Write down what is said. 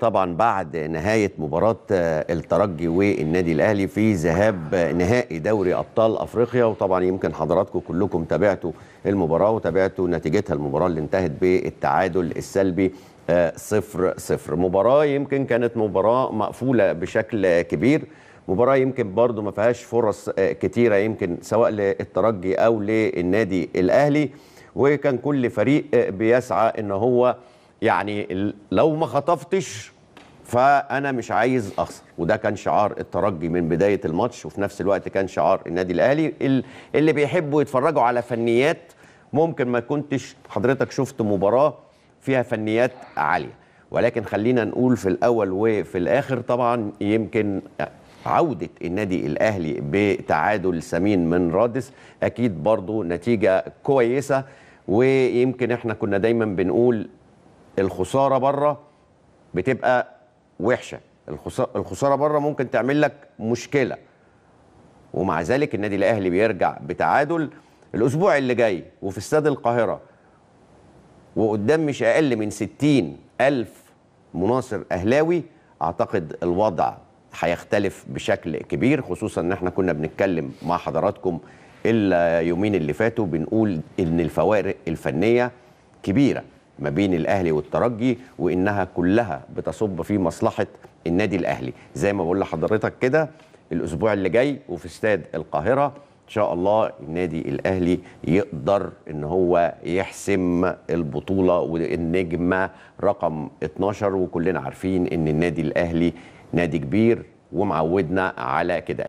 طبعا بعد نهاية مباراة آه، الترجي والنادي الأهلي في ذهاب آه، نهائي دوري أبطال أفريقيا وطبعا يمكن حضراتكم كلكم تابعتوا المباراة وتابعتوا نتيجتها المباراة اللي انتهت بالتعادل السلبي آه، صفر صفر مباراة يمكن كانت مباراة مقفولة بشكل كبير مباراة يمكن برضو ما فيهاش فرص كتيرة يمكن سواء للترجي أو للنادي الأهلي وكان كل فريق بيسعى ان هو يعني لو ما خطفتش فانا مش عايز اخسر وده كان شعار الترجي من بدايه الماتش وفي نفس الوقت كان شعار النادي الاهلي اللي بيحبوا يتفرجوا على فنيات ممكن ما كنتش حضرتك شفت مباراه فيها فنيات عاليه ولكن خلينا نقول في الاول وفي الاخر طبعا يمكن عودة النادي الأهلي بتعادل سمين من رادس أكيد برضو نتيجة كويسة ويمكن احنا كنا دايما بنقول الخساره بره بتبقى وحشه الخساره بره ممكن تعمل لك مشكله ومع ذلك النادي الاهلي بيرجع بتعادل الاسبوع اللي جاي وفي استاد القاهره وقدام مش اقل من ستين الف مناصر اهلاوي اعتقد الوضع هيختلف بشكل كبير خصوصا ان احنا كنا بنتكلم مع حضراتكم اليومين اللي فاتوا بنقول ان الفوارق الفنيه كبيره ما بين الاهلي والترجي وانها كلها بتصب في مصلحه النادي الاهلي زي ما بقول لحضرتك كده الاسبوع اللي جاي وفي استاد القاهره ان شاء الله النادي الاهلي يقدر ان هو يحسم البطوله والنجمه رقم 12 وكلنا عارفين ان النادي الاهلي نادي كبير ومعودنا على كده